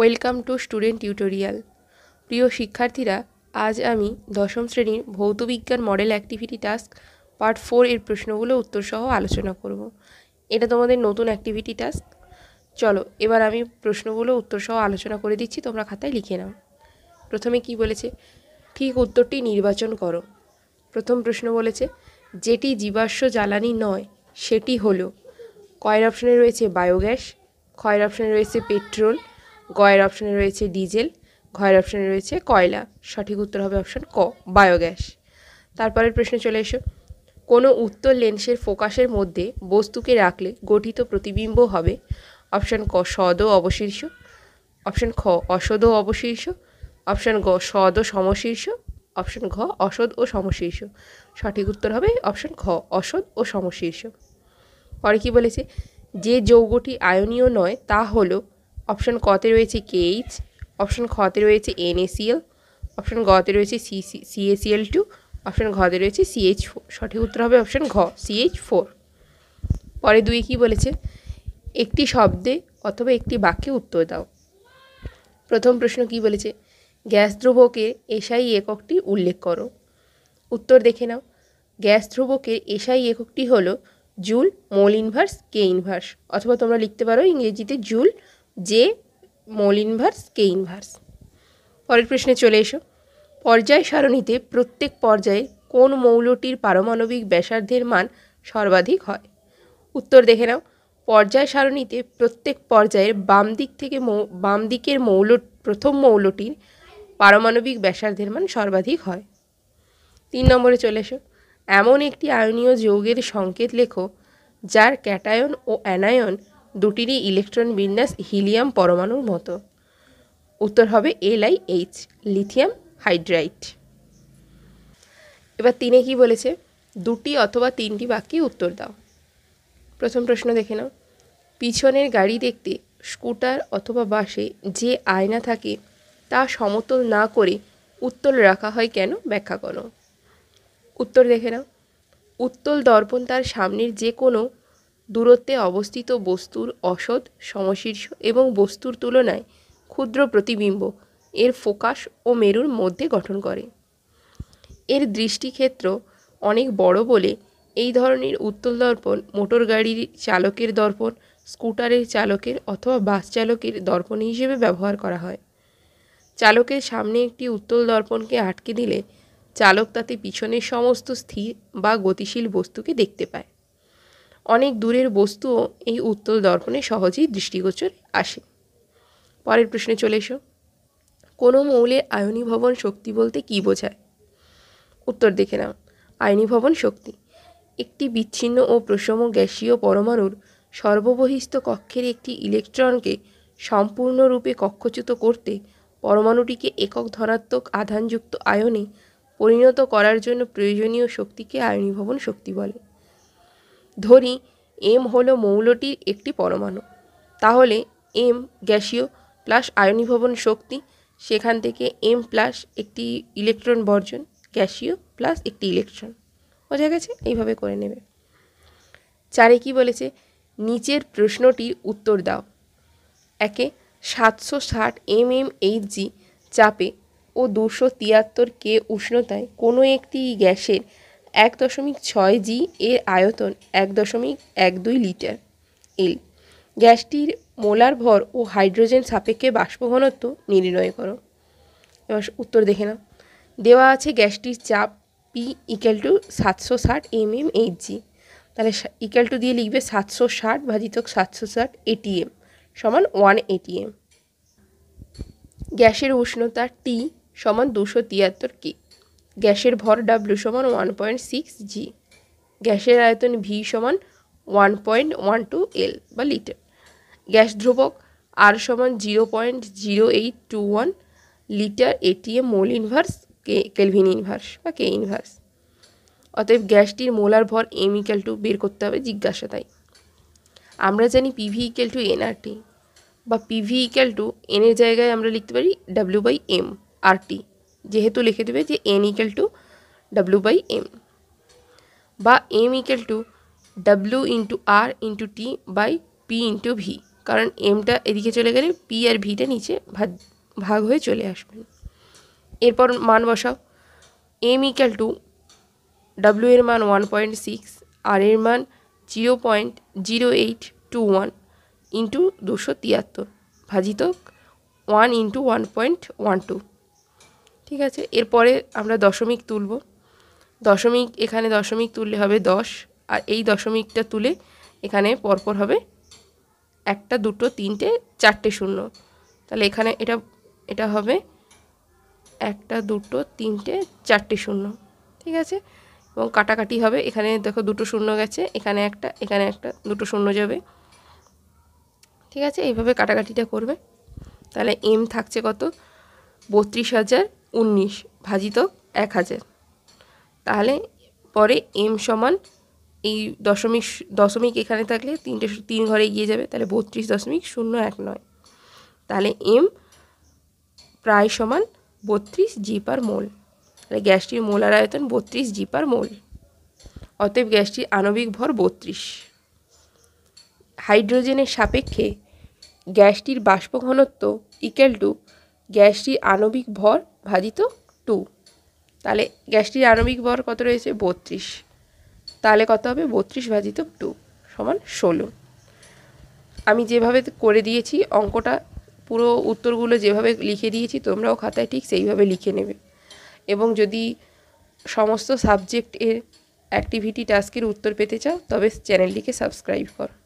welcome to student tutorial প্রিয় শিক্ষার্থীরা আজ আমি দশম শ্রেণীর ভৌতবিজ্ঞান model activity task part four এর প্রশ্নগুলো উত্তরসহ আলোচনা করব এটা তোমাদের নতুন অ্যাক্টিভিটি টাস্ক চলো এবার আমি প্রশ্নগুলো উত্তরসহ আলোচনা করে দিচ্ছি তোমরা খাতায় লিখে নাও প্রথমে কি বলেছে ঠিক উত্তরটি নির্বাচন করো প্রথম প্রশ্ন বলেছে যেটি জীবাশ্ম জ্বালানি নয় সেটি হলো কয়ের অপশানে রয়েছে বায়োগ্যাস ক্ষয়ের অপশানে রয়েছে পেট্রোল গয়ের অপশানে রয়েছে ডিজেল ঘয়ের অপশানে রয়েছে কয়লা সঠিক উত্তর হবে অপশান ক বায়োগ্যাস তারপরের প্রশ্নে চলে এসো কোনো উত্তর লেন্সের ফোকাসের মধ্যে বস্তুকে রাখলে গঠিত প্রতিবিম্ব হবে অপশান ক সদ অবশীর্ষ অপশান খ অসদ অবশীর্ষ অপশান গ সদ সমশীর্ষ অপশান ঘ অসদ ও সমশীর্ষ সঠিক উত্তর হবে অপশান ঘ অসদ ও সমশীর্ষ পরে কি বলেছে যে যৌগটি আয়নীয় নয় তা হলো অপশন কতে রয়েছে কেইচ অপশন খতে রয়েছে এনএসিএল অপশন গতে রয়েছে সি টু অপশন ঘতে রয়েছে সিএইচ ফোর সঠিক উত্তর হবে অপশন ঘ সিএইচ ফোর পরে দুই কি বলেছে একটি শব্দে অথবা একটি বাক্যে উত্তর দাও প্রথম প্রশ্ন কি বলেছে গ্যাস ধ্রুবকে এসআই এককটি উল্লেখ করো উত্তর দেখে নাও গ্যাস ধ্রুবকের এসআই এককটি হলো joule mole inverse K inverse অথবা তোমরা লিখতে পারো ইংরেজিতে জুল যে মোল ইনভার্স কে ইনভার্স পরের প্রশ্নে চলে এসো পর্যায় সারণীতে প্রত্যেক পর্যায়ে কোন মৌলটির পারমাণবিক ব্যাসার্ধের মান সর্বাধিক হয় উত্তর দেখে নাও পর্যায় সারণীতে প্রত্যেক পর্যায়ের বাম দিক থেকে বাম দিকের মৌল প্রথম মৌলটির পারমাণবিক ব্যাসার্ধের মান সর্বাধিক হয় তিন নম্বরে চলে এসো এমন একটি আয়নীয় যৌগের সংকেত লেখো যার ক্যাটায়ন ও অ্যানায়ন দুটিরই ইলেকট্রন বিন্যাস হিলিয়াম পরমাণুর মতো উত্তর হবে L I H lithium hydride এবার তিনে কি বলেছে দুটি অথবা তিনটি বাক্যে উত্তর দাও প্রথম প্রশ্ন দেখে নাও পিছনের গাড়ি দেখতে স্কুটার অথবা বাসে যে আয়না থাকে তা সমতল না করে উত্তল রাখা হয় কেন ব্যাখ্যা করো উত্তর দেখে নাও উত্তল দর্পণ তার সামনের যে কোনো দূরত্বে অবস্থিত বস্তুর অসৎ সমশীর্ষ এবং বস্তুর তুলনায় ক্ষুদ্র প্রতিবিম্ব এর ফোকাস ও মেরুর মধ্যে গঠন করে এর দৃষ্টিক্ষেত্র অনেক বড় বলে এই ধরনের উত্তল দর্পণ মোটর গাড়ির চালকের দর্পণ স্কুটারের চালকের অথবা বাস চালকের দর্পণ হিসেবে ব্যবহার করা হয় চালকের সামনে একটি উত্তল দর্পণকে আটকে দিলে চালক তাতে পিছনের সমস্ত স্থির বা গতিশীল বস্তুকে দেখতে পায় অনেক দূরের বস্তুও এই উত্তল দর্পণে সহজেই দৃষ্টিগোচর আসে পরের প্রশ্নে চলে এসো কোনো মৌলের আয়নীভবন শক্তি বলতে কী বোঝায় উত্তর দেখে নাও আয়নীভবন শক্তি একটি বিচ্ছিন্ন ও প্রসম গ্যাসীয় পরমাণুর সর্ববহিস্থ কক্ষের একটি ইলেকট্রনকে সম্পূর্ণরূপে কক্ষচ্যুত করতে পরমাণুটিকে একক ধনাত্মক আধানযুক্ত আয়নে পরিণত করার জন্য প্রয়োজনীয় শক্তিকে আয়নীভবন শক্তি বলে ধরি এম হল মৌলটির একটি পরমাণু তাহলে এম গ্যাসীয় প্লাস আয়নীভবন শক্তি সেখান থেকে এম প্লাস একটি ইলেকট্রন বর্জন গ্যাসীয় প্লাস একটি ইলেকট্রন বোঝা গেছে এইভাবে করে নেবে চারে কি বলেছে নিচের প্রশ্নটির উত্তর দাও একে সাতশো ষাট এম এম এইচ জি চাপে ও দুশো তিয়াত্তর কে উষ্ণতায় কোনো একটি গ্যাসের এক দশমিক ছয় জি এর আয়তন এক দশমিক এক দুই লিটার এল গ্যাসটির মোলার ভর ও হাইড্রোজেন সাপেক্ষে বাষ্প ঘনত্ব নির্ণয় করো এবার উত্তর দেখে নাও দেওয়া আছে গ্যাসটির চাপ পি ইকাল টু সাতশো ষাট এম এম এইচ জি তাহলে ইকাল টু দিয়ে লিখবে সাতশো ষাট ভাজিতক সাতশো ষাট এটিএম সমান ওয়ান এটিএম গ্যাসের উষ্ণতা টি সমান দুশো তিয়াত্তর কে গ্যাসের ভর ডাব্লিউ সমান ওয়ান পয়েন্ট সিক্স জি গ্যাসের আয়তন ভি সমান one point one two L বা লিটার গ্যাস ধ্রুবক আর সমান zero point zero eight two one litre atm mole inverse K kelvin inverse বা কে ইনভার্স অতএব গ্যাসটির মোলার ভর এম ইকাল টু বের করতে হবে জিজ্ঞাসা তাই আমরা জানি পিভি ইকাল টু এনআরটি বা পিভি ইকাল টু এনের জায়গায় আমরা লিখতে পারি ডাব্লিউ বাই এম আরটি যেহেতু লিখে দেবে যে N equal to W by M বা M equal to W into R into T by P into V কারণ এমটা এদিকে চলে গেলে পি আর ভিটা নিচে ভাগ ভাগ হয়ে চলে আসবেন এরপর মান বসাও এম ইকাল টু ডাব্লু এর মান ওয়ান পয়েন্ট সিক্স আর এর মান zero point zero eight two one into দুশো তিয়াত্তর ভাজিত one into one point one two ঠিক আছে এরপরে আমরা দশমিক তুলব দশমিক এখানে দশমিক তুললে হবে দশ আর এই দশমিকটা তুলে এখানে পরপর হবে একটা দুটো তিনটে চারটে শূন্য তাহলে এখানে এটা এটা হবে একটা দুটো তিনটে চারটে শূন্য ঠিক আছে এবং কাটাকাটি হবে এখানে দেখো দুটো শূন্য গেছে এখানে একটা এখানে একটা দুটো শূন্য যাবে ঠিক আছে এইভাবে কাটাকাটিটা করবে তাহলে এম থাকছে কত বত্রিশ হাজার উনিশ ভাজিত এক হাজার তাহলে পরে এম সমান এই দশমিক দশমিক এখানে থাকলে তিনটে তিন ঘরে গিয়ে যাবে তাহলে বত্রিশ দশমিক শূন্য এক নয় তাহলে এম প্রায় সমান বত্রিশ জি পার মোল তাহলে গ্যাসটির মোলার আয়তন বত্রিশ জি পার মোল অতএব গ্যাসটির আণবিক ভর বত্রিশ হাইড্রোজেনের সাপেক্ষে গ্যাসটির বাষ্প ঘনত্ব টু গ্যাসটির আণবিক ভর ভাজিত টু তাহলে গ্যাসটির আণবিক ভর কত রয়েছে বত্রিশ তাহলে কত হবে বত্রিশ ভাজিত টু সমান ষোলো আমি যেভাবে করে দিয়েছি অঙ্কটা পুরো উত্তরগুলো যেভাবে লিখে দিয়েছি তোমরাও খাতায় ঠিক সেইভাবে লিখে নেবে এবং যদি সমস্ত সাবজেক্টের অ্যাক্টিভিটি টাস্কের উত্তর পেতে চাও তবে চ্যানেলটিকে সাবস্ক্রাইব করো